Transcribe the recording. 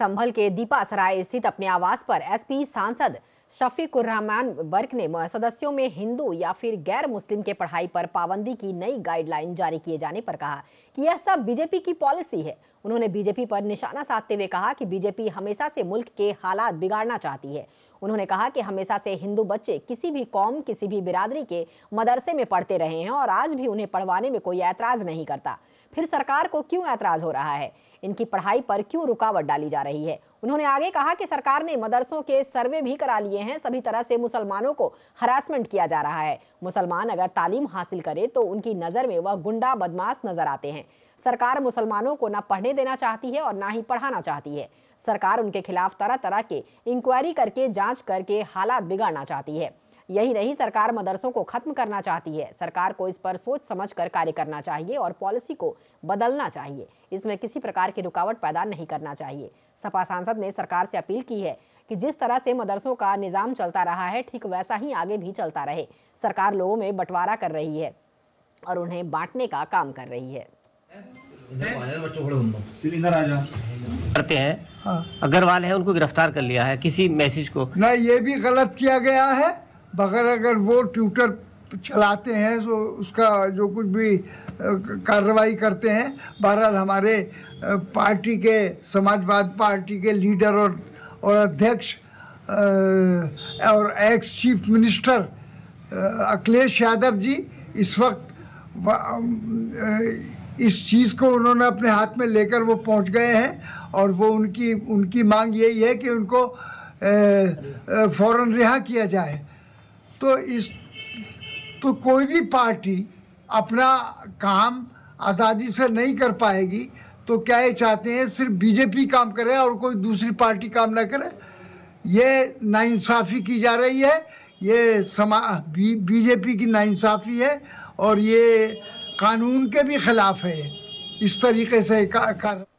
संभल के दीपा सराय स्थित अपने आवास पर एसपी सांसद शफीकुर्रहमान वर्क ने सदस्यों में हिंदू या फिर गैर मुस्लिम के पढ़ाई पर पाबंदी की नई गाइडलाइन जारी किए जाने पर कहा कि यह सब बीजेपी की पॉलिसी है उन्होंने बीजेपी पर निशाना साधते हुए कहा कि बीजेपी हमेशा से मुल्क के हालात बिगाड़ना चाहती है उन्होंने कहा कि हमेशा से हिंदू बच्चे किसी भी कौम किसी भी बिरादरी के मदरसे में पढ़ते रहे हैं और आज भी उन्हें पढ़वाने में कोई ऐतराज़ नहीं करता फिर सरकार को क्यों ऐतराज़ हो रहा है इनकी पढ़ाई पर क्यों रुकावट डाली जा रही है उन्होंने आगे कहा कि सरकार ने मदरसों के सर्वे भी करा लिए हैं सभी तरह से मुसलमानों को हरासमेंट किया जा रहा है मुसलमान अगर तालीम हासिल करे तो उनकी नज़र में वह गुंडा बदमाश नजर आते हैं सरकार मुसलमानों को न पढ़ने देना चाहती है और ना ही पढ़ाना चाहती है सरकार उनके खिलाफ तरह तरह के इंक्वायरी करके जांच करके हालात बिगाड़ना चाहती है यही नहीं सरकार मदरसों को खत्म करना चाहती है सरकार को इस पर सोच समझ कर कार्य करना चाहिए और पॉलिसी को बदलना चाहिए इसमें किसी प्रकार की रुकावट पैदा नहीं करना चाहिए सपा सांसद ने सरकार से अपील की है कि जिस तरह से मदरसों का निज़ाम चलता रहा है ठीक वैसा ही आगे भी चलता रहे सरकार लोगों में बंटवारा कर रही है और उन्हें बांटने का काम कर रही है तो करते हैं हाँ। अग्रवाल है उनको गिरफ्तार कर लिया है किसी मैसेज को ना ये भी गलत किया गया है बगैर अगर वो ट्विटर चलाते हैं तो उसका जो कुछ भी कार्रवाई करते हैं बहरहाल हमारे पार्टी के समाजवाद पार्टी के लीडर और और अध्यक्ष और ex chief minister Akhilesh Yadav ji इस वक्त इस चीज़ को उन्होंने अपने हाथ में लेकर वो पहुंच गए हैं और वो उनकी उनकी मांग यही है कि उनको फ़ौर रिहा किया जाए तो इस तो कोई भी पार्टी अपना काम आज़ादी से नहीं कर पाएगी तो क्या ये चाहते हैं सिर्फ बीजेपी काम करे और कोई दूसरी पार्टी काम ना करे ये नाइंसाफ़ी की जा रही है ये समा बीजेपी की नाइंसाफ़ी है और ये कानून के भी खिलाफ है इस तरीके से कर